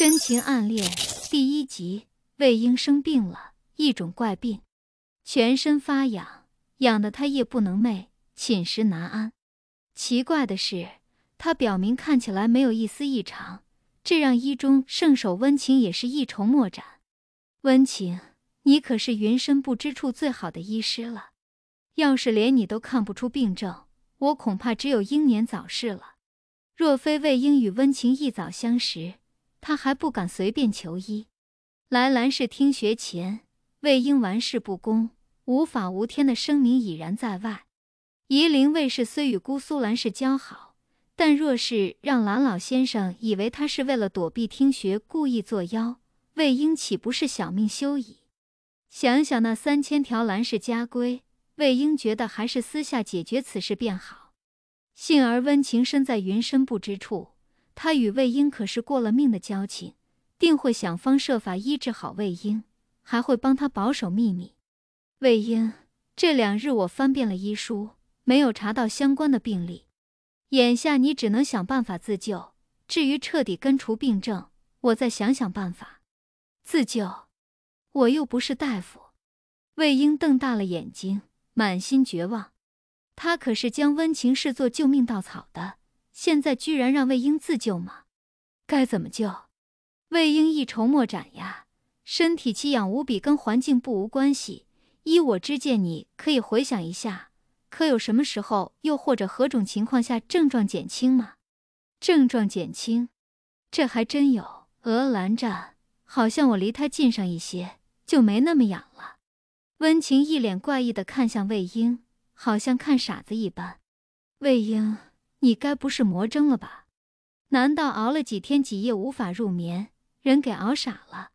深情暗恋第一集，魏婴生病了一种怪病，全身发痒，痒得他夜不能寐，寝食难安。奇怪的是，他表明看起来没有一丝异常，这让医中圣手温情也是一筹莫展。温情，你可是云深不知处最好的医师了，要是连你都看不出病症，我恐怕只有英年早逝了。若非魏婴与温情一早相识，他还不敢随便求医。来兰氏听学前，魏婴玩世不恭、无法无天的声名已然在外。夷陵卫士虽与姑苏兰氏交好，但若是让兰老先生以为他是为了躲避听学故意作妖，魏婴岂不是小命休矣？想想那三千条兰氏家规，魏婴觉得还是私下解决此事便好。幸而温情身在云深不知处。他与魏婴可是过了命的交情，定会想方设法医治好魏婴，还会帮他保守秘密。魏婴，这两日我翻遍了医书，没有查到相关的病例。眼下你只能想办法自救，至于彻底根除病症，我再想想办法。自救？我又不是大夫。魏婴瞪大了眼睛，满心绝望。他可是将温情视作救命稻草的。现在居然让魏婴自救吗？该怎么救？魏婴一筹莫展呀。身体奇痒无比，跟环境不无关系。依我之见，你可以回想一下，可有什么时候，又或者何种情况下症状减轻吗？症状减轻，这还真有。额兰站，好像我离他近上一些，就没那么痒了。温情一脸怪异地看向魏婴，好像看傻子一般。魏婴。你该不是魔怔了吧？难道熬了几天几夜无法入眠，人给熬傻了？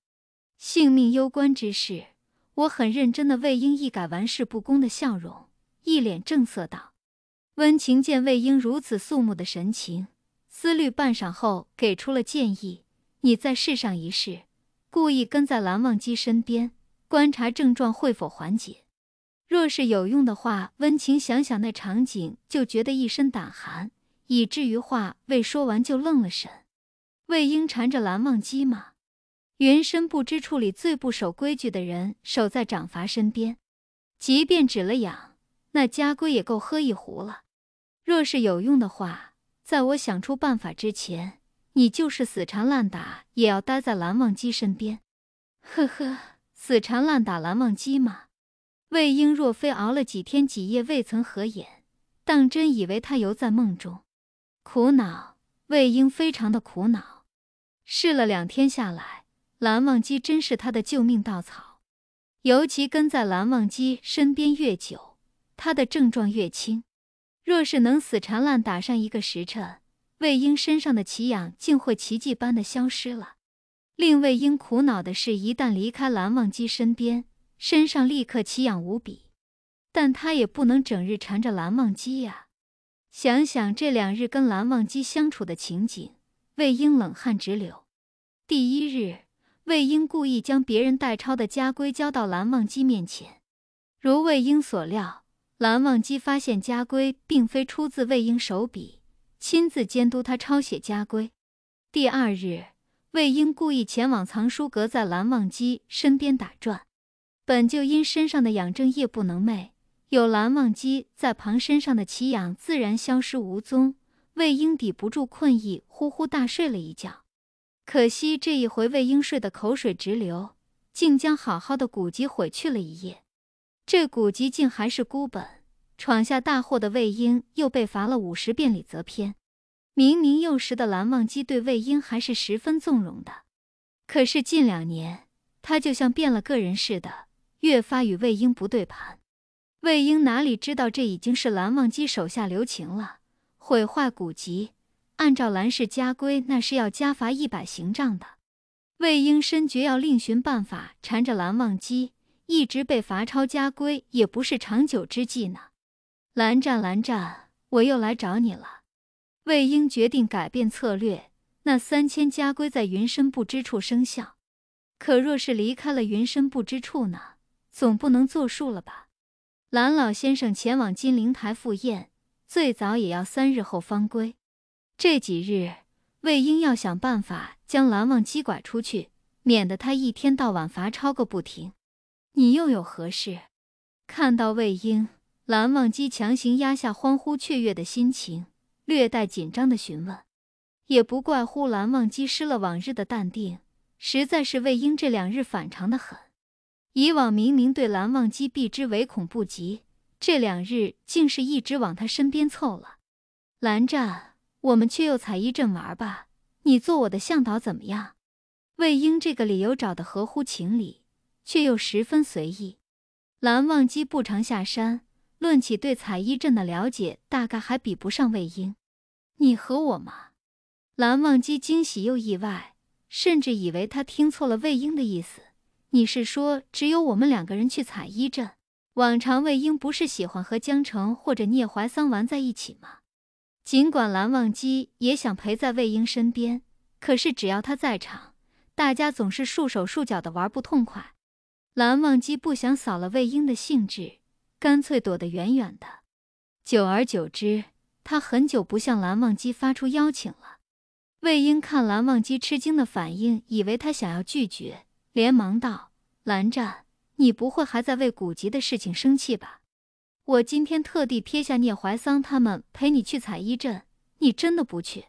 性命攸关之事，我很认真的。魏婴一改玩世不恭的笑容，一脸正色道：“温情，见魏婴如此肃穆的神情，思虑半晌后给出了建议：，你再试上一试，故意跟在蓝忘机身边，观察症状会否缓解？若是有用的话，温情想想那场景就觉得一身胆寒。”以至于话未说完就愣了神。魏婴缠着蓝忘机吗？云深不知处里最不守规矩的人守在长罚身边，即便止了痒，那家规也够喝一壶了。若是有用的话，在我想出办法之前，你就是死缠烂打也要待在蓝忘机身边。呵呵，死缠烂打蓝忘机吗？魏婴若非熬了几天几夜未曾合眼，当真以为他犹在梦中。苦恼，魏婴非常的苦恼。试了两天下来，蓝忘机真是他的救命稻草。尤其跟在蓝忘机身边越久，他的症状越轻。若是能死缠烂打上一个时辰，魏婴身上的奇痒竟会奇迹般的消失了。令魏婴苦恼的是，一旦离开蓝忘机身边，身上立刻奇痒无比。但他也不能整日缠着蓝忘机呀。想想这两日跟蓝忘机相处的情景，魏婴冷汗直流。第一日，魏婴故意将别人代抄的家规交到蓝忘机面前，如魏婴所料，蓝忘机发现家规并非出自魏婴手笔，亲自监督他抄写家规。第二日，魏婴故意前往藏书阁，在蓝忘机身边打转，本就因身上的养正业不能寐。有蓝忘机在旁，身上的奇痒自然消失无踪。魏婴抵不住困意，呼呼大睡了一觉。可惜这一回，魏婴睡得口水直流，竟将好好的古籍毁去了一夜。这古籍竟还是孤本，闯下大祸的魏婴又被罚了五十遍礼则篇。明明幼时的蓝忘机对魏婴还是十分纵容的，可是近两年，他就像变了个人似的，越发与魏婴不对盘。魏婴哪里知道，这已经是蓝忘机手下留情了。毁坏古籍，按照蓝氏家规，那是要加罚一百刑杖的。魏婴深觉要另寻办法缠着蓝忘机，一直被罚抄家规也不是长久之计呢。蓝湛，蓝湛，我又来找你了。魏婴决定改变策略。那三千家规在云深不知处生效，可若是离开了云深不知处呢？总不能作数了吧？蓝老先生前往金陵台赴宴，最早也要三日后方归。这几日，魏婴要想办法将蓝忘机拐出去，免得他一天到晚罚抄个不停。你又有何事？看到魏婴，蓝忘机强行压下欢呼雀跃的心情，略带紧张的询问。也不怪乎蓝忘机失了往日的淡定，实在是魏婴这两日反常的很。以往明明对蓝忘机避之唯恐不及，这两日竟是一直往他身边凑了。蓝湛，我们去采衣镇玩吧，你做我的向导怎么样？魏婴这个理由找的合乎情理，却又十分随意。蓝忘机不常下山，论起对采衣镇的了解，大概还比不上魏婴。你和我吗？蓝忘机惊喜又意外，甚至以为他听错了魏婴的意思。你是说只有我们两个人去采衣镇？往常魏婴不是喜欢和江澄或者聂怀桑玩在一起吗？尽管蓝忘机也想陪在魏婴身边，可是只要他在场，大家总是束手束脚的玩不痛快。蓝忘机不想扫了魏婴的兴致，干脆躲得远远的。久而久之，他很久不向蓝忘机发出邀请了。魏婴看蓝忘机吃惊的反应，以为他想要拒绝。连忙道：“蓝湛，你不会还在为古籍的事情生气吧？我今天特地撇下聂怀桑他们陪你去采医镇，你真的不去？”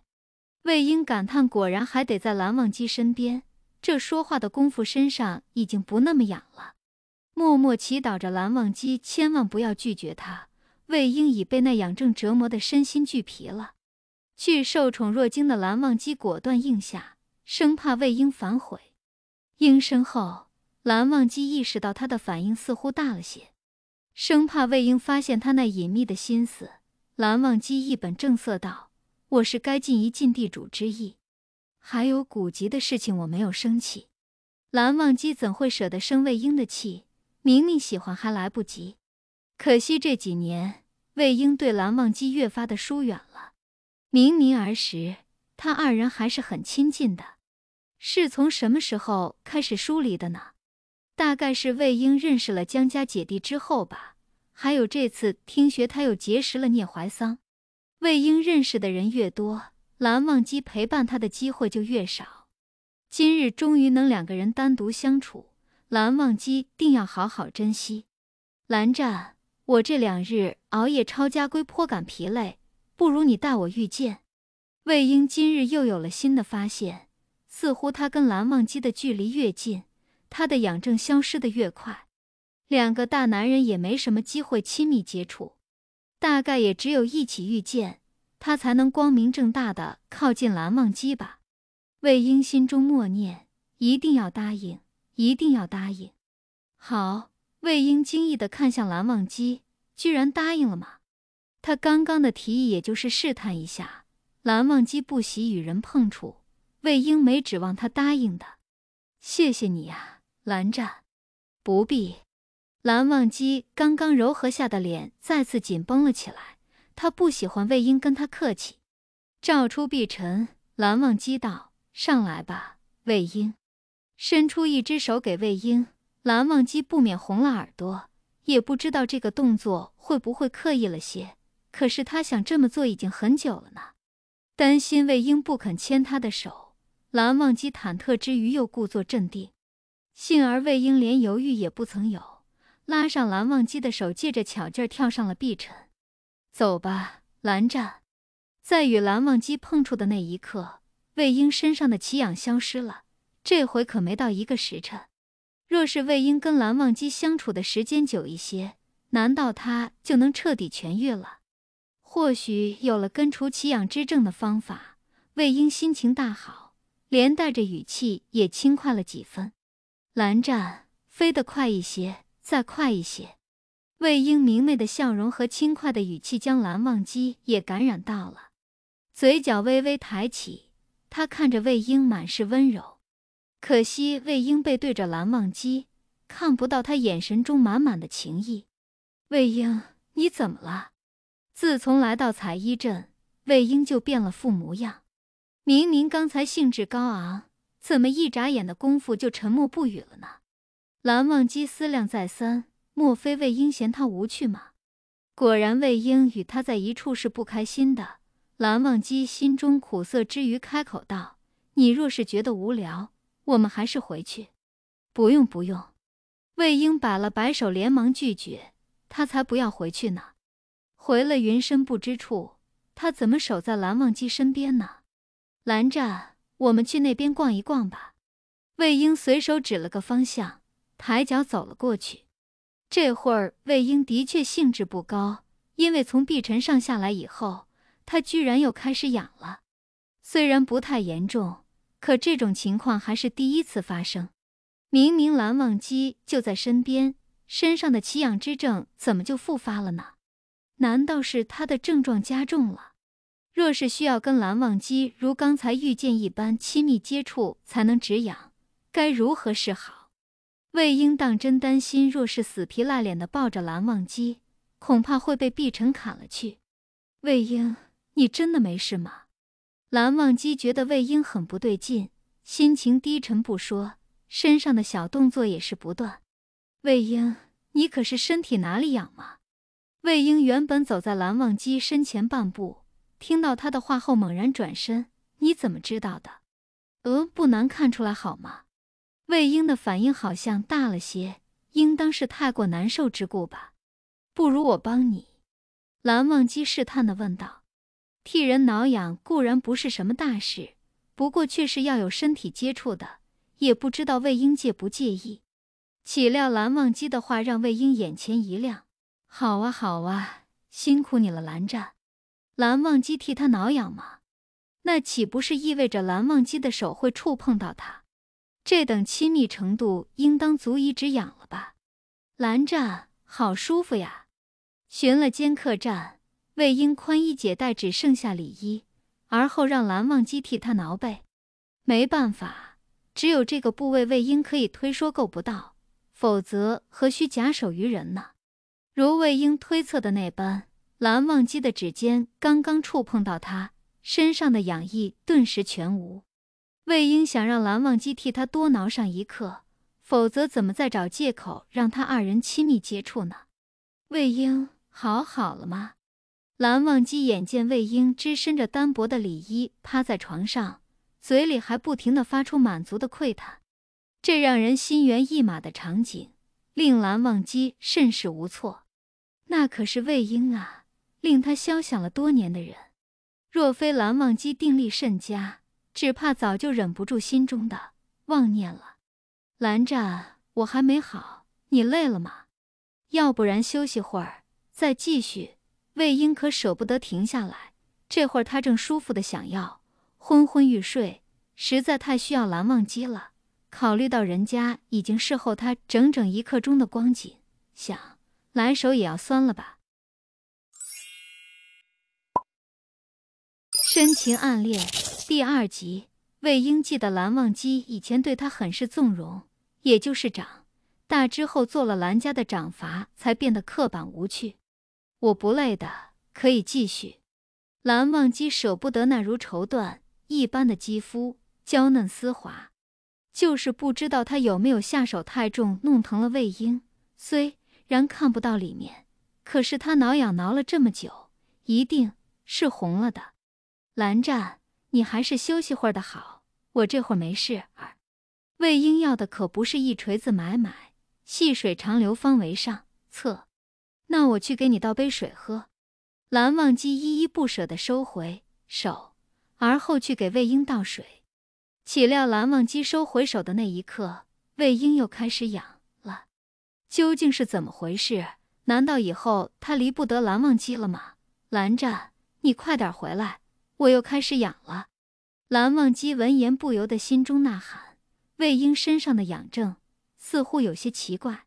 魏婴感叹：“果然还得在蓝忘机身边，这说话的功夫身上已经不那么痒了。”默默祈祷着蓝忘机千万不要拒绝他。魏婴已被那痒症折磨的身心俱疲了。去受宠若惊的蓝忘机果断应下，生怕魏婴反悔。应声后，蓝忘机意识到他的反应似乎大了些，生怕魏婴发现他那隐秘的心思。蓝忘机一本正色道：“我是该尽一尽地主之谊，还有古籍的事情，我没有生气。”蓝忘机怎会舍得生魏婴的气？明明喜欢还来不及，可惜这几年魏婴对蓝忘机越发的疏远了。明明儿时，他二人还是很亲近的。是从什么时候开始疏离的呢？大概是魏婴认识了江家姐弟之后吧。还有这次听学他又结识了聂怀桑。魏婴认识的人越多，蓝忘机陪伴他的机会就越少。今日终于能两个人单独相处，蓝忘机定要好好珍惜。蓝湛，我这两日熬夜抄家规颇感疲累，不如你带我御剑。魏婴今日又有了新的发现。似乎他跟蓝忘机的距离越近，他的养正消失的越快。两个大男人也没什么机会亲密接触，大概也只有一起遇见，他才能光明正大的靠近蓝忘机吧。魏婴心中默念：一定要答应，一定要答应。好，魏婴惊异的看向蓝忘机，居然答应了吗？他刚刚的提议也就是试探一下，蓝忘机不喜与人碰触。魏婴没指望他答应的，谢谢你啊，蓝湛。不必。蓝忘机刚刚柔和下的脸再次紧绷了起来，他不喜欢魏婴跟他客气。赵初碧沉，蓝忘机道：“上来吧，魏婴。”伸出一只手给魏婴，蓝忘机不免红了耳朵，也不知道这个动作会不会刻意了些，可是他想这么做已经很久了呢，担心魏婴不肯牵他的手。蓝忘机忐忑之余，又故作镇定。幸而魏婴连犹豫也不曾有，拉上蓝忘机的手，借着巧劲儿跳上了碧尘。走吧，蓝湛。在与蓝忘机碰触的那一刻，魏婴身上的奇痒消失了。这回可没到一个时辰。若是魏婴跟蓝忘机相处的时间久一些，难道他就能彻底痊愈了？或许有了根除奇痒之症的方法，魏婴心情大好。连带着语气也轻快了几分。蓝湛飞得快一些，再快一些。魏婴明媚的笑容和轻快的语气将蓝忘机也感染到了，嘴角微微抬起。他看着魏婴，满是温柔。可惜魏婴背对着蓝忘机，看不到他眼神中满满的情意。魏婴，你怎么了？自从来到彩衣镇，魏婴就变了副模样。明明刚才兴致高昂，怎么一眨眼的功夫就沉默不语了呢？蓝忘机思量再三，莫非魏婴嫌他无趣吗？果然，魏婴与他在一处是不开心的。蓝忘机心中苦涩之余，开口道：“你若是觉得无聊，我们还是回去。”“不用，不用。”魏婴摆了摆手，连忙拒绝。他才不要回去呢！回了云深不知处，他怎么守在蓝忘机身边呢？蓝湛，我们去那边逛一逛吧。魏婴随手指了个方向，抬脚走了过去。这会儿，魏婴的确兴致不高，因为从碧晨上下来以后，他居然又开始痒了。虽然不太严重，可这种情况还是第一次发生。明明蓝忘机就在身边，身上的奇痒之症怎么就复发了呢？难道是他的症状加重了？若是需要跟蓝忘机如刚才遇见一般亲密接触才能止痒，该如何是好？魏婴当真担心，若是死皮赖脸的抱着蓝忘机，恐怕会被碧晨砍了去。魏婴，你真的没事吗？蓝忘机觉得魏婴很不对劲，心情低沉不说，身上的小动作也是不断。魏婴，你可是身体哪里痒吗？魏婴原本走在蓝忘机身前半步。听到他的话后，猛然转身。你怎么知道的？呃，不难看出来好吗？魏婴的反应好像大了些，应当是太过难受之故吧。不如我帮你。”蓝忘机试探的问道，“替人挠痒固然不是什么大事，不过却是要有身体接触的，也不知道魏婴介不介意。”岂料蓝忘机的话让魏婴眼前一亮，“好啊，好啊，辛苦你了，蓝湛。”蓝忘机替他挠痒吗？那岂不是意味着蓝忘机的手会触碰到他？这等亲密程度，应当足以止痒了吧？蓝湛，好舒服呀！寻了间客栈，魏婴宽衣解带，只剩下里衣，而后让蓝忘机替他挠背。没办法，只有这个部位魏婴可以推说够不到，否则何须假手于人呢？如魏婴推测的那般。蓝忘机的指尖刚刚触碰到他身上的痒意，顿时全无。魏婴想让蓝忘机替他多挠上一刻，否则怎么再找借口让他二人亲密接触呢？魏婴，好好了吗？蓝忘机眼见魏婴只身着单薄的里衣，趴在床上，嘴里还不停的发出满足的喟叹，这让人心猿意马的场景，令蓝忘机甚是无措。那可是魏婴啊！令他消想了多年的人，若非蓝忘机定力甚佳，只怕早就忍不住心中的妄念了。蓝湛，我还没好，你累了吗？要不然休息会儿再继续。魏婴可舍不得停下来，这会儿他正舒服的想要，昏昏欲睡，实在太需要蓝忘机了。考虑到人家已经侍候他整整一刻钟的光景，想蓝手也要酸了吧。深情暗恋第二集，魏婴记得蓝忘机以前对他很是纵容，也就是长大之后做了蓝家的长罚，才变得刻板无趣。我不累的，可以继续。蓝忘机舍不得那如绸缎一般的肌肤，娇嫩丝滑，就是不知道他有没有下手太重，弄疼了魏婴。虽然看不到里面，可是他挠痒挠了这么久，一定是红了的。蓝湛，你还是休息会儿的好。我这会儿没事。儿，魏婴要的可不是一锤子买卖，细水长流方为上策。那我去给你倒杯水喝。蓝忘机依依不舍的收回手，而后去给魏婴倒水。岂料蓝忘机收回手的那一刻，魏婴又开始痒了。究竟是怎么回事？难道以后他离不得蓝忘机了吗？蓝湛，你快点回来。我又开始痒了，蓝忘机闻言不由得心中呐喊：“魏婴身上的痒症似乎有些奇怪。”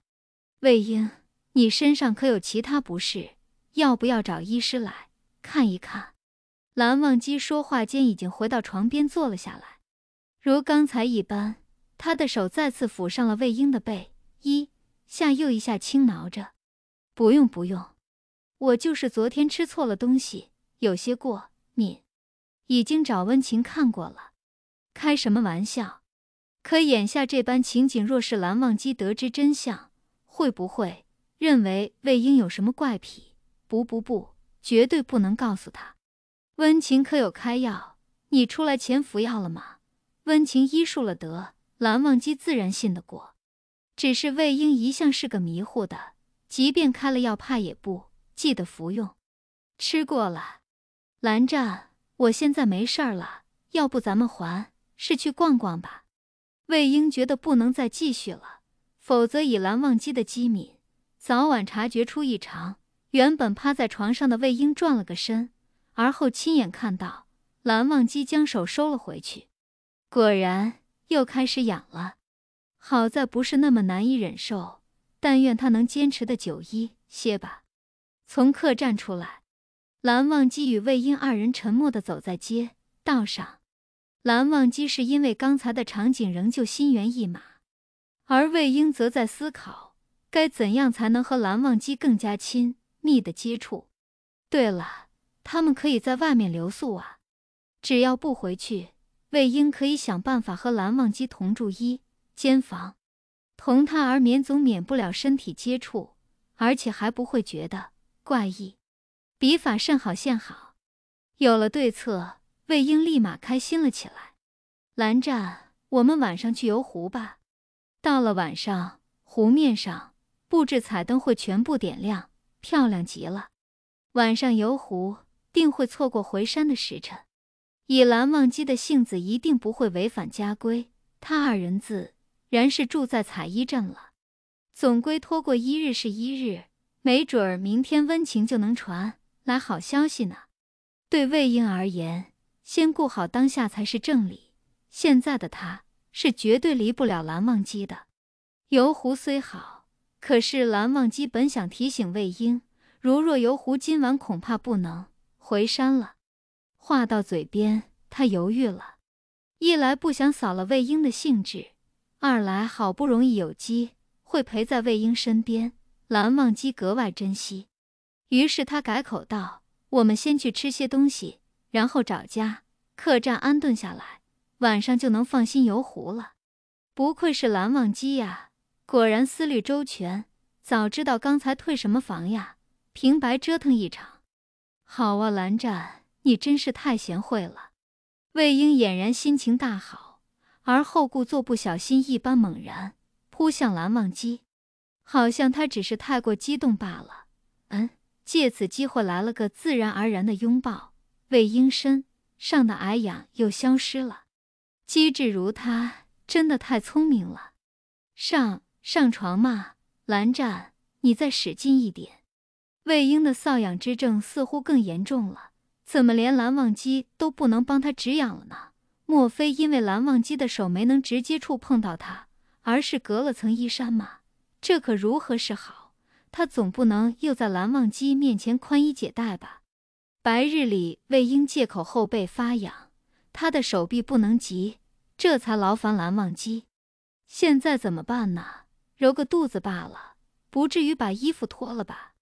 魏婴，你身上可有其他不适？要不要找医师来看一看？蓝忘机说话间已经回到床边坐了下来，如刚才一般，他的手再次抚上了魏婴的背，一下又一下轻挠着。“不用不用，我就是昨天吃错了东西，有些过敏。”已经找温情看过了，开什么玩笑？可眼下这般情景，若是蓝忘机得知真相，会不会认为魏婴有什么怪癖？不不不，绝对不能告诉他。温情可有开药？你出来前服药了吗？温情医术了得，蓝忘机自然信得过。只是魏婴一向是个迷糊的，即便开了药，怕也不记得服用。吃过了，蓝湛。我现在没事儿了，要不咱们还是去逛逛吧。魏婴觉得不能再继续了，否则以蓝忘机的机敏，早晚察觉出异常。原本趴在床上的魏婴转了个身，而后亲眼看到蓝忘机将手收了回去，果然又开始痒了。好在不是那么难以忍受，但愿他能坚持的久一些吧。从客栈出来。蓝忘机与魏婴二人沉默地走在街道上。蓝忘机是因为刚才的场景仍旧心猿意马，而魏婴则在思考该怎样才能和蓝忘机更加亲密的接触。对了，他们可以在外面留宿啊，只要不回去，魏婴可以想办法和蓝忘机同住一间房，同榻而眠总免不了身体接触，而且还不会觉得怪异。笔法甚好，线好。有了对策，魏婴立马开心了起来。蓝湛，我们晚上去游湖吧。到了晚上，湖面上布置彩灯会全部点亮，漂亮极了。晚上游湖，定会错过回山的时辰。以蓝忘机的性子，一定不会违反家规。他二人自然是住在彩衣镇了。总归拖过一日是一日，没准儿明天温情就能传。来好消息呢？对魏婴而言，先顾好当下才是正理。现在的他是绝对离不了蓝忘机的。游湖虽好，可是蓝忘机本想提醒魏婴，如若游湖今晚恐怕不能回山了。话到嘴边，他犹豫了，一来不想扫了魏婴的兴致，二来好不容易有机会陪在魏婴身边，蓝忘机格外珍惜。于是他改口道：“我们先去吃些东西，然后找家客栈安顿下来，晚上就能放心游湖了。”不愧是蓝忘机呀，果然思虑周全。早知道刚才退什么房呀，平白折腾一场。好啊，蓝湛，你真是太贤惠了。魏婴俨然心情大好，而后故作不小心一般猛然扑向蓝忘机，好像他只是太过激动罢了。嗯。借此机会来了个自然而然的拥抱，魏婴身上的痒又消失了。机智如他，真的太聪明了。上上床嘛，蓝湛，你再使劲一点。魏婴的瘙痒之症似乎更严重了，怎么连蓝忘机都不能帮他止痒了呢？莫非因为蓝忘机的手没能直接触碰到他，而是隔了层衣衫吗？这可如何是好？他总不能又在蓝忘机面前宽衣解带吧？白日里魏婴借口后背发痒，他的手臂不能急，这才劳烦蓝忘机。现在怎么办呢？揉个肚子罢了，不至于把衣服脱了吧？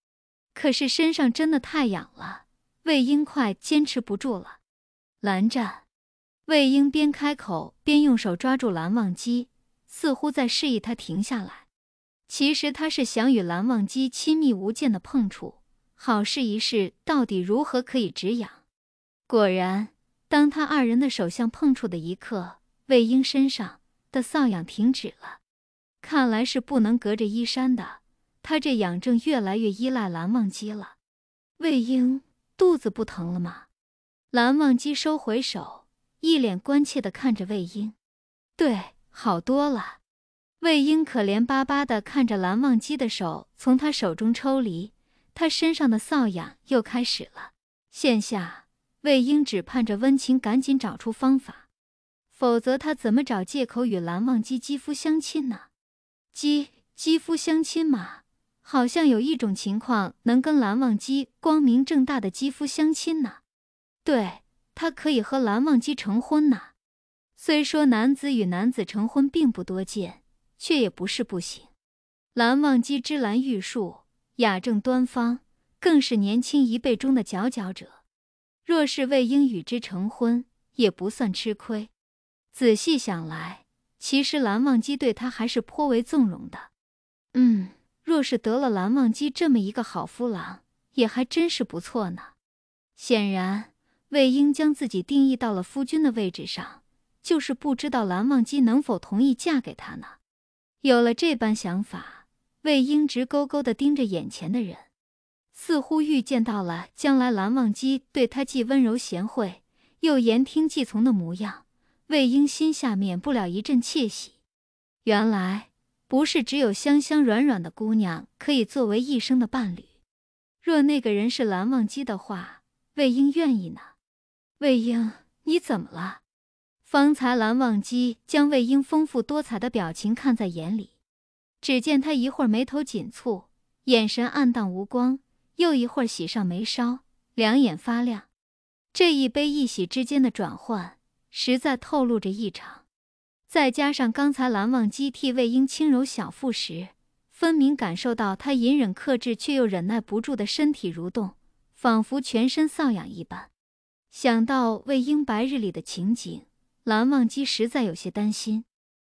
可是身上真的太痒了，魏婴快坚持不住了。蓝湛，魏婴边开口边用手抓住蓝忘机，似乎在示意他停下来。其实他是想与蓝忘机亲密无间的碰触，好试一试到底如何可以止痒。果然，当他二人的手相碰触的一刻，魏婴身上的瘙痒停止了。看来是不能隔着衣衫的，他这痒症越来越依赖蓝忘机了。魏婴肚子不疼了吗？蓝忘机收回手，一脸关切的看着魏婴。对，好多了。魏婴可怜巴巴地看着蓝忘机的手从他手中抽离，他身上的瘙痒又开始了。现下，魏婴只盼着温情赶紧找出方法，否则他怎么找借口与蓝忘机肌肤相亲呢？肌肌肤相亲嘛，好像有一种情况能跟蓝忘机光明正大的肌肤相亲呢。对，他可以和蓝忘机成婚呢。虽说男子与男子成婚并不多见。却也不是不行。蓝忘机之兰玉树雅正端方，更是年轻一辈中的佼佼者。若是魏婴与之成婚，也不算吃亏。仔细想来，其实蓝忘机对他还是颇为纵容的。嗯，若是得了蓝忘机这么一个好夫郎，也还真是不错呢。显然，魏婴将自己定义到了夫君的位置上，就是不知道蓝忘机能否同意嫁给他呢？有了这般想法，魏婴直勾勾的盯着眼前的人，似乎预见到了将来蓝忘机对他既温柔贤惠又言听计从的模样。魏婴心下免不了一阵窃喜，原来不是只有香香软软的姑娘可以作为一生的伴侣。若那个人是蓝忘机的话，魏婴愿意呢。魏婴，你怎么了？方才蓝忘机将魏婴丰富多彩的表情看在眼里，只见他一会儿眉头紧蹙，眼神暗淡无光，又一会儿喜上眉梢，两眼发亮。这一悲一喜之间的转换，实在透露着异常。再加上刚才蓝忘机替魏婴轻揉小腹时，分明感受到他隐忍克制却又忍耐不住的身体蠕动，仿佛全身瘙痒一般。想到魏婴白日里的情景，蓝忘机实在有些担心，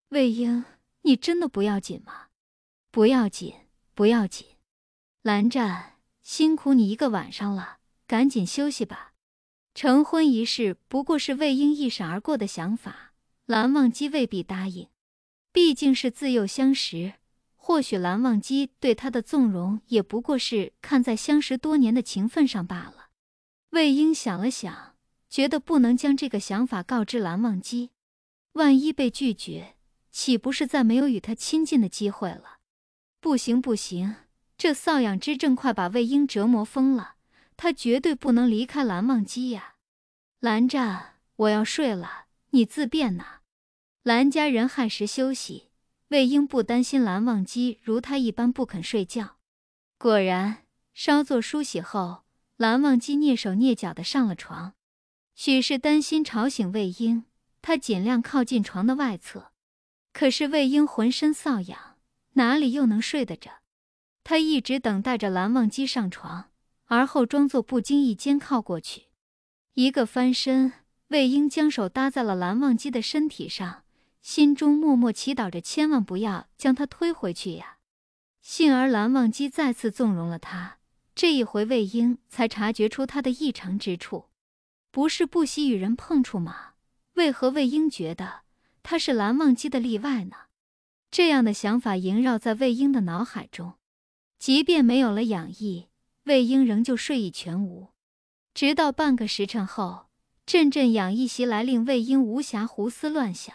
魏婴，你真的不要紧吗？不要紧，不要紧。蓝湛，辛苦你一个晚上了，赶紧休息吧。成婚一事不过是魏婴一闪而过的想法，蓝忘机未必答应。毕竟是自幼相识，或许蓝忘机对他的纵容也不过是看在相识多年的情分上罢了。魏婴想了想。觉得不能将这个想法告知蓝忘机，万一被拒绝，岂不是再没有与他亲近的机会了？不行不行，这瘙痒之症快把魏婴折磨疯了，他绝对不能离开蓝忘机呀！蓝湛，我要睡了，你自便呐。蓝家人亥时休息，魏婴不担心蓝忘机如他一般不肯睡觉。果然，稍作梳洗后，蓝忘机蹑手蹑脚地上了床。许是担心吵醒魏婴，他尽量靠近床的外侧。可是魏婴浑身瘙痒，哪里又能睡得着？他一直等待着蓝忘机上床，而后装作不经意间靠过去，一个翻身，魏婴将手搭在了蓝忘机的身体上，心中默默祈祷着千万不要将他推回去呀。幸而蓝忘机再次纵容了他，这一回魏婴才察觉出他的异常之处。不是不喜与人碰触吗？为何魏婴觉得他是蓝忘机的例外呢？这样的想法萦绕在魏婴的脑海中。即便没有了养意，魏婴仍旧睡意全无。直到半个时辰后，阵阵养意袭来，令魏婴无暇胡思乱想。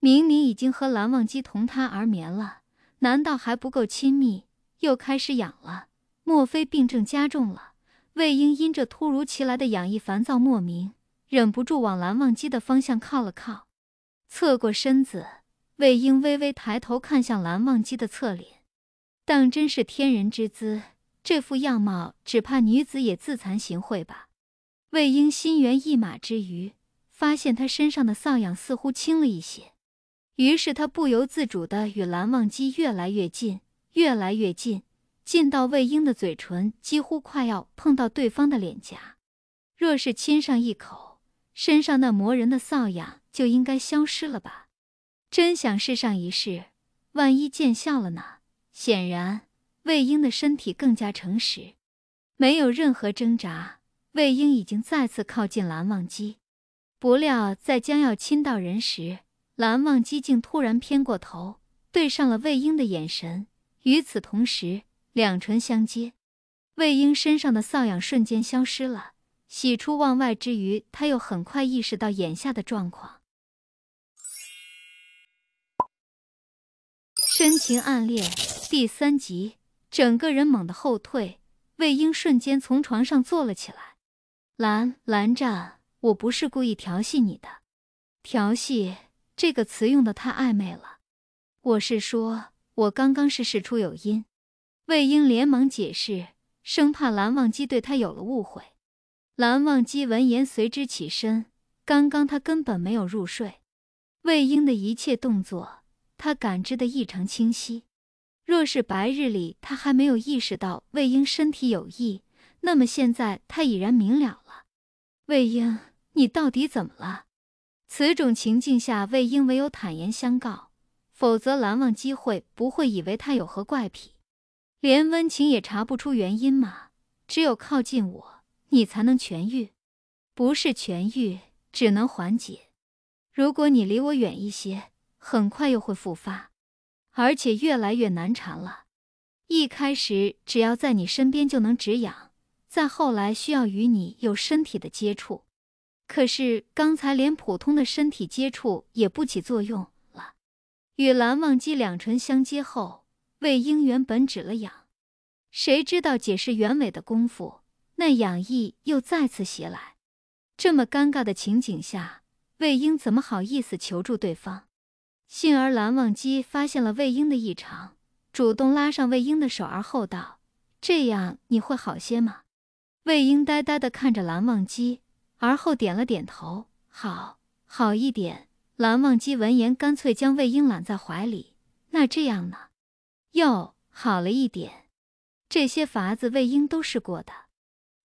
明明已经和蓝忘机同榻而眠了，难道还不够亲密？又开始痒了？莫非病症加重了？魏婴因这突如其来的痒意烦躁莫名，忍不住往蓝忘机的方向靠了靠，侧过身子，魏婴微微抬头看向蓝忘机的侧脸，当真是天人之姿，这副样貌只怕女子也自惭形秽吧。魏婴心猿意马之余，发现他身上的瘙痒似乎轻了一些，于是他不由自主的与蓝忘机越来越近，越来越近。近到魏婴的嘴唇几乎快要碰到对方的脸颊，若是亲上一口，身上那磨人的瘙痒就应该消失了吧？真想试上一试，万一见笑了呢？显然，魏婴的身体更加诚实，没有任何挣扎。魏婴已经再次靠近蓝忘机，不料在将要亲到人时，蓝忘机竟突然偏过头，对上了魏婴的眼神。与此同时，两唇相接，魏婴身上的瘙痒瞬间消失了。喜出望外之余，他又很快意识到眼下的状况。深情暗恋第三集，整个人猛地后退。魏婴瞬间从床上坐了起来。蓝蓝湛，我不是故意调戏你的，调戏这个词用的太暧昧了。我是说，我刚刚是事出有因。魏婴连忙解释，生怕蓝忘机对他有了误会。蓝忘机闻言随之起身，刚刚他根本没有入睡，魏婴的一切动作他感知的异常清晰。若是白日里他还没有意识到魏婴身体有异，那么现在他已然明了了。魏婴，你到底怎么了？此种情境下，魏婴唯有坦言相告，否则蓝忘机会不会以为他有何怪癖？连温情也查不出原因嘛？只有靠近我，你才能痊愈，不是痊愈，只能缓解。如果你离我远一些，很快又会复发，而且越来越难缠了。一开始只要在你身边就能止痒，再后来需要与你有身体的接触，可是刚才连普通的身体接触也不起作用了。与蓝忘机两唇相接后。魏婴原本止了痒，谁知道解释原委的功夫，那痒意又再次袭来。这么尴尬的情景下，魏婴怎么好意思求助对方？幸而蓝忘机发现了魏婴的异常，主动拉上魏婴的手，而后道：“这样你会好些吗？”魏婴呆呆地看着蓝忘机，而后点了点头：“好，好一点。”蓝忘机闻言，干脆将魏婴揽在怀里：“那这样呢？”又好了一点，这些法子魏婴都试过的。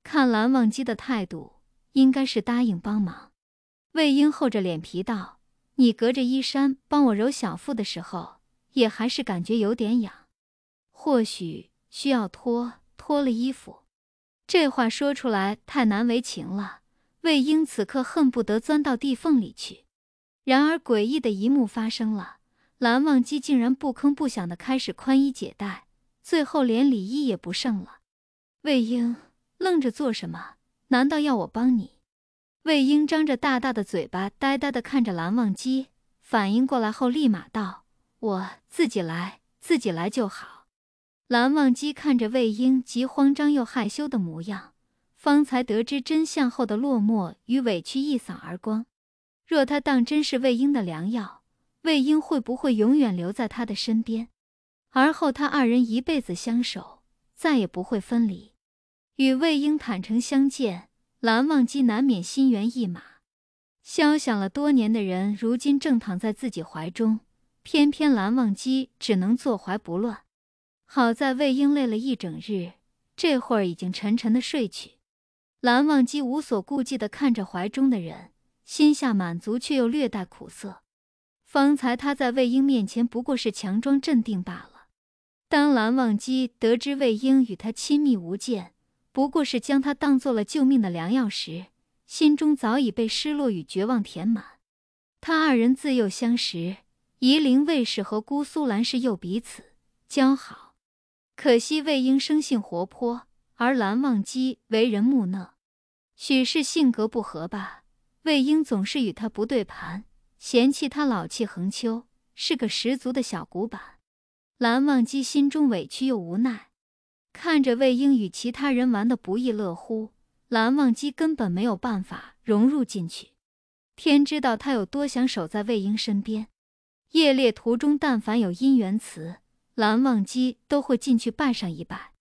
看蓝忘机的态度，应该是答应帮忙。魏婴厚着脸皮道：“你隔着衣衫帮我揉小腹的时候，也还是感觉有点痒，或许需要脱脱了衣服。”这话说出来太难为情了。魏婴此刻恨不得钻到地缝里去。然而，诡异的一幕发生了。蓝忘机竟然不吭不响的开始宽衣解带，最后连里衣也不剩了。魏婴愣着做什么？难道要我帮你？魏婴张着大大的嘴巴，呆呆的看着蓝忘机，反应过来后立马道：“我自己来，自己来就好。”蓝忘机看着魏婴极慌张又害羞的模样，方才得知真相后的落寞与委屈一扫而光。若他当真是魏婴的良药。魏婴会不会永远留在他的身边？而后他二人一辈子相守，再也不会分离。与魏婴坦诚相见，蓝忘机难免心猿意马。肖想了多年的人，如今正躺在自己怀中，偏偏蓝忘机只能坐怀不乱。好在魏婴累了一整日，这会儿已经沉沉的睡去。蓝忘机无所顾忌的看着怀中的人，心下满足，却又略带苦涩。方才他在魏婴面前不过是强装镇定罢了。当蓝忘机得知魏婴与他亲密无间，不过是将他当做了救命的良药时，心中早已被失落与绝望填满。他二人自幼相识，夷陵卫士和姑苏蓝氏又彼此交好。可惜魏婴生性活泼，而蓝忘机为人木讷，许是性格不合吧。魏婴总是与他不对盘。嫌弃他老气横秋，是个十足的小古板。蓝忘机心中委屈又无奈，看着魏婴与其他人玩的不亦乐乎，蓝忘机根本没有办法融入进去。天知道他有多想守在魏婴身边。夜猎途中，但凡有姻缘词，蓝忘机都会进去拜上一拜。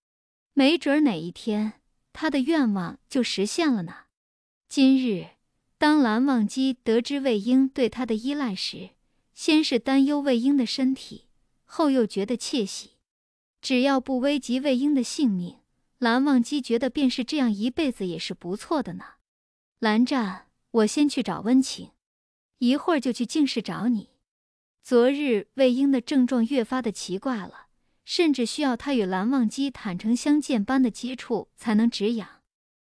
没准哪一天，他的愿望就实现了呢。今日。当蓝忘机得知魏婴对他的依赖时，先是担忧魏婴的身体，后又觉得窃喜。只要不危及魏婴的性命，蓝忘机觉得便是这样一辈子也是不错的呢。蓝湛，我先去找温情，一会儿就去静室找你。昨日魏婴的症状越发的奇怪了，甚至需要他与蓝忘机坦诚相见般的接触才能止痒。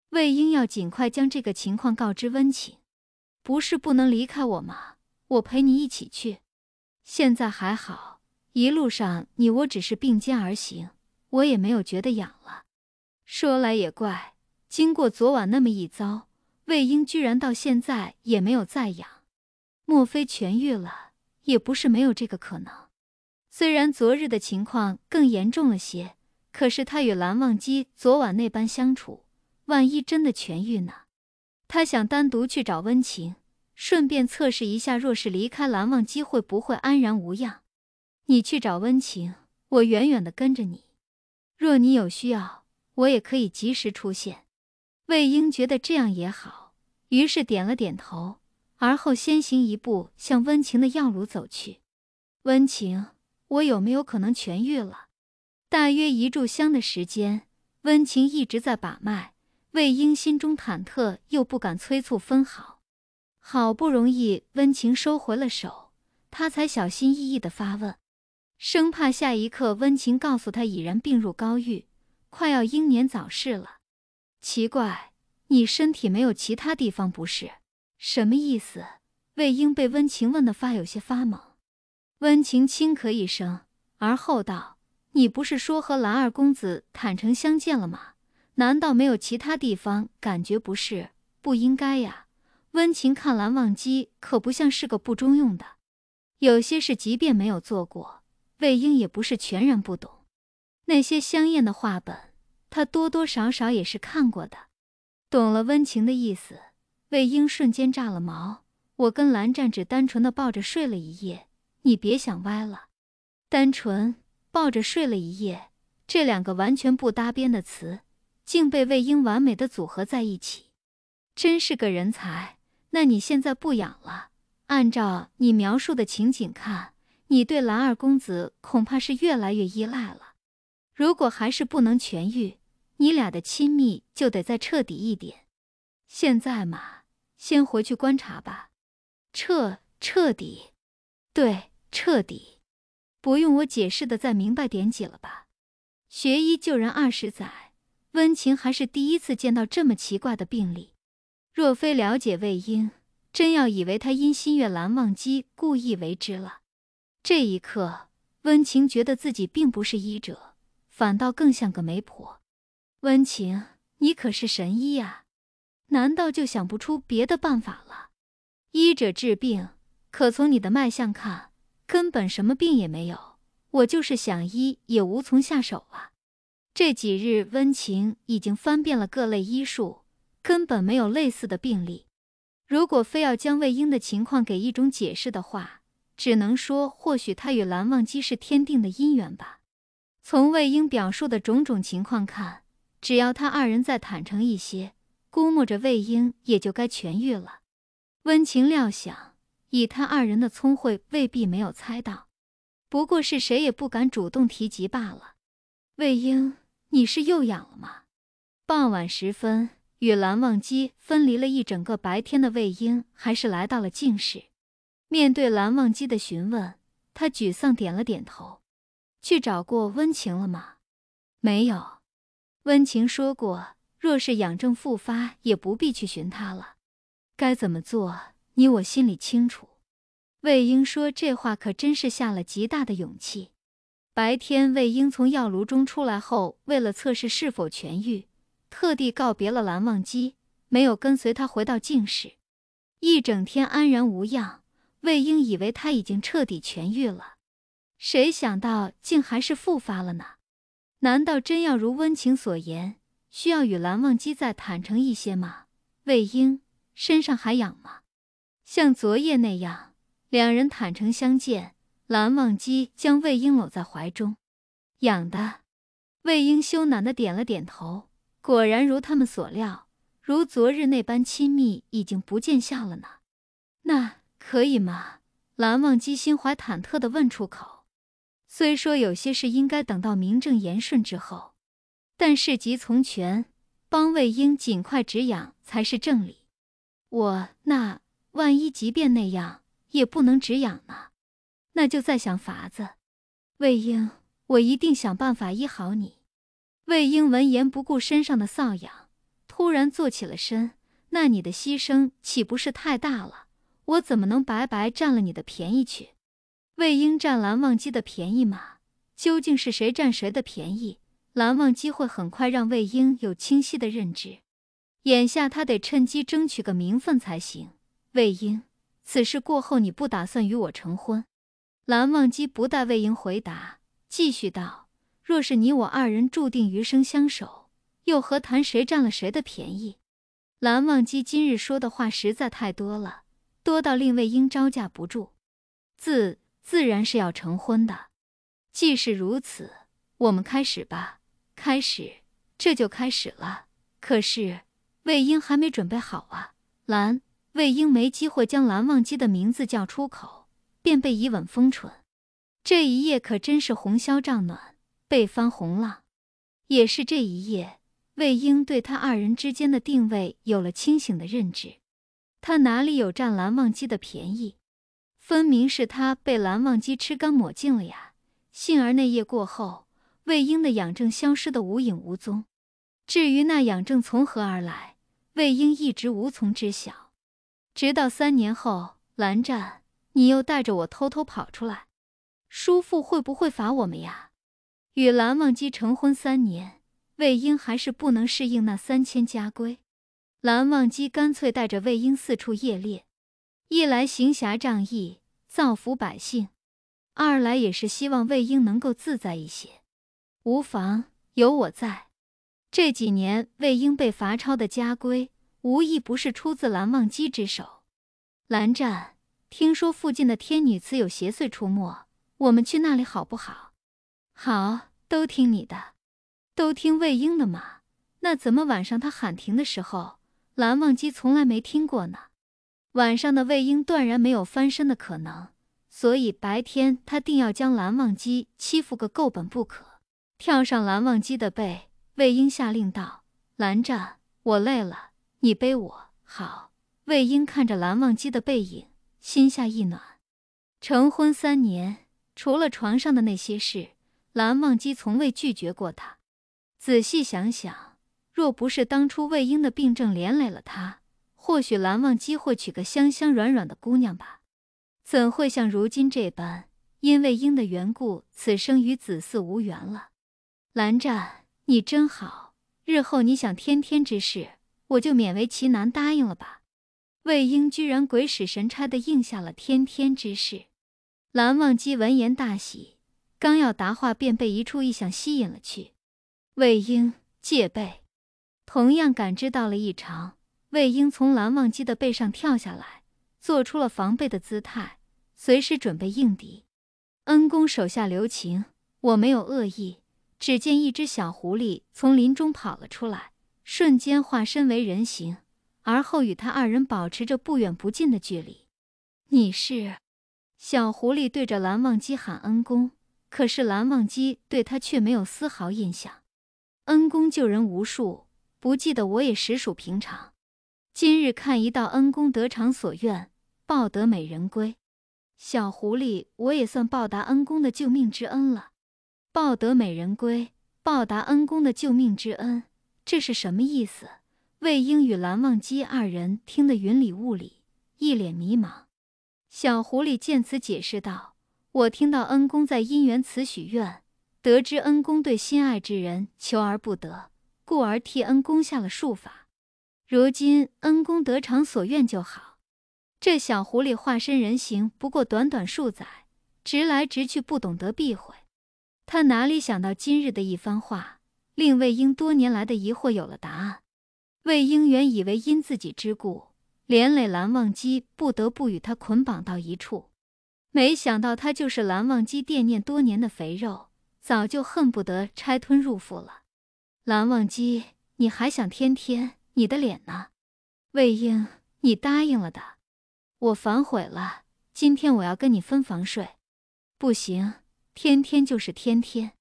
魏婴要尽快将这个情况告知温情。不是不能离开我吗？我陪你一起去。现在还好，一路上你我只是并肩而行，我也没有觉得痒了。说来也怪，经过昨晚那么一遭，魏婴居然到现在也没有再痒。莫非痊愈了？也不是没有这个可能。虽然昨日的情况更严重了些，可是他与蓝忘机昨晚那般相处，万一真的痊愈呢？他想单独去找温情，顺便测试一下，若是离开蓝忘机会不会安然无恙？你去找温情，我远远的跟着你。若你有需要，我也可以及时出现。魏婴觉得这样也好，于是点了点头，而后先行一步向温情的药炉走去。温情，我有没有可能痊愈了？大约一炷香的时间，温情一直在把脉。魏婴心中忐忑，又不敢催促分毫。好不容易温情收回了手，他才小心翼翼的发问，生怕下一刻温情告诉他已然病入膏肓，快要英年早逝了。奇怪，你身体没有其他地方不适？什么意思？魏婴被温情问得发有些发懵。温情轻咳一声，而后道：“你不是说和蓝二公子坦诚相见了吗？”难道没有其他地方感觉不适？不应该呀！温情看蓝忘机，可不像是个不中用的。有些事即便没有做过，魏婴也不是全然不懂。那些香艳的画本，他多多少少也是看过的。懂了温情的意思，魏婴瞬间炸了毛。我跟蓝湛只单纯的抱着睡了一夜，你别想歪了。单纯抱着睡了一夜，这两个完全不搭边的词。竟被魏婴完美的组合在一起，真是个人才。那你现在不养了？按照你描述的情景看，你对蓝二公子恐怕是越来越依赖了。如果还是不能痊愈，你俩的亲密就得再彻底一点。现在嘛，先回去观察吧。彻彻底，对，彻底，不用我解释的再明白点几了吧？学医救人二十载。温情还是第一次见到这么奇怪的病例，若非了解魏婴，真要以为他因心月蓝忘机故意为之了。这一刻，温情觉得自己并不是医者，反倒更像个媒婆。温情，你可是神医啊，难道就想不出别的办法了？医者治病，可从你的脉象看，根本什么病也没有，我就是想医也无从下手啊。这几日，温情已经翻遍了各类医术，根本没有类似的病例。如果非要将魏婴的情况给一种解释的话，只能说或许他与蓝忘机是天定的姻缘吧。从魏婴表述的种种情况看，只要他二人再坦诚一些，估摸着魏婴也就该痊愈了。温情料想，以他二人的聪慧，未必没有猜到，不过是谁也不敢主动提及罢了。魏婴。你是又痒了吗？傍晚时分，与蓝忘机分离了一整个白天的魏婴，还是来到了静室。面对蓝忘机的询问，他沮丧点了点头。去找过温情了吗？没有。温情说过，若是养症复发，也不必去寻他了。该怎么做，你我心里清楚。魏婴说这话可真是下了极大的勇气。白天，魏婴从药炉中出来后，为了测试是否痊愈，特地告别了蓝忘机，没有跟随他回到静室。一整天安然无恙，魏婴以为他已经彻底痊愈了，谁想到竟还是复发了呢？难道真要如温情所言，需要与蓝忘机再坦诚一些吗？魏婴身上还痒吗？像昨夜那样，两人坦诚相见。蓝忘机将魏婴搂在怀中，痒的，魏婴羞赧的点了点头。果然如他们所料，如昨日那般亲密已经不见效了呢。那可以吗？蓝忘机心怀忐忑的问出口。虽说有些事应该等到名正言顺之后，但事急从权，帮魏婴尽快止痒才是正理。我那万一即便那样也不能止痒呢？那就再想法子，魏婴，我一定想办法医好你。魏婴闻言，不顾身上的瘙痒，突然坐起了身。那你的牺牲岂不是太大了？我怎么能白白占了你的便宜去？魏婴占蓝忘机的便宜吗？究竟是谁占谁的便宜？蓝忘机会很快让魏婴有清晰的认知。眼下他得趁机争取个名分才行。魏婴，此事过后，你不打算与我成婚？蓝忘机不待魏婴回答，继续道：“若是你我二人注定余生相守，又何谈谁占了谁的便宜？”蓝忘机今日说的话实在太多了，多到令魏婴招架不住。自自然是要成婚的，既是如此，我们开始吧。开始，这就开始了。可是，魏婴还没准备好啊！蓝魏婴没机会将蓝忘机的名字叫出口。便被一吻封唇，这一夜可真是红绡帐暖，被翻红浪。也是这一夜，魏婴对他二人之间的定位有了清醒的认知。他哪里有占蓝忘机的便宜？分明是他被蓝忘机吃干抹净了呀！幸而那夜过后，魏婴的养正消失的无影无踪。至于那养正从何而来，魏婴一直无从知晓。直到三年后，蓝湛。你又带着我偷偷跑出来，叔父会不会罚我们呀？与蓝忘机成婚三年，魏婴还是不能适应那三千家规。蓝忘机干脆带着魏婴四处夜猎，一来行侠仗义，造福百姓；二来也是希望魏婴能够自在一些。无妨，有我在。这几年魏婴被罚抄的家规，无一不是出自蓝忘机之手。蓝湛。听说附近的天女祠有邪祟出没，我们去那里好不好？好，都听你的，都听魏婴的嘛。那怎么晚上他喊停的时候，蓝忘机从来没听过呢？晚上的魏婴断然没有翻身的可能，所以白天他定要将蓝忘机欺负个够本不可。跳上蓝忘机的背，魏婴下令道：“蓝湛，我累了，你背我。”好。魏婴看着蓝忘机的背影。心下一暖，成婚三年，除了床上的那些事，蓝忘机从未拒绝过他。仔细想想，若不是当初魏婴的病症连累了他，或许蓝忘机会娶个香香软软的姑娘吧？怎会像如今这般，因为婴的缘故，此生与子嗣无缘了？蓝湛，你真好，日后你想天天之事，我就勉为其难答应了吧。魏婴居然鬼使神差地应下了天天之事，蓝忘机闻言大喜，刚要答话，便被一处异响吸引了去。魏婴戒备，同样感知到了异常。魏婴从蓝忘机的背上跳下来，做出了防备的姿态，随时准备应敌。恩公手下留情，我没有恶意。只见一只小狐狸从林中跑了出来，瞬间化身为人形。而后与他二人保持着不远不近的距离。你是小狐狸，对着蓝忘机喊恩公，可是蓝忘机对他却没有丝毫印象。恩公救人无数，不记得我也实属平常。今日看一道恩公得偿所愿，抱得美人归。小狐狸，我也算报答恩公的救命之恩了。抱得美人归，报答恩公的救命之恩，这是什么意思？魏婴与蓝忘机二人听得云里雾里，一脸迷茫。小狐狸见此，解释道：“我听到恩公在姻缘祠许愿，得知恩公对心爱之人求而不得，故而替恩公下了术法。如今恩公得偿所愿就好。”这小狐狸化身人形不过短短数载，直来直去，不懂得避讳。他哪里想到今日的一番话，令魏婴多年来的疑惑有了答案。魏婴原以为因自己之故连累蓝忘机，不得不与他捆绑到一处，没想到他就是蓝忘机惦念多年的肥肉，早就恨不得拆吞入腹了。蓝忘机，你还想天天？你的脸呢？魏婴，你答应了的，我反悔了。今天我要跟你分房睡，不行，天天就是天天。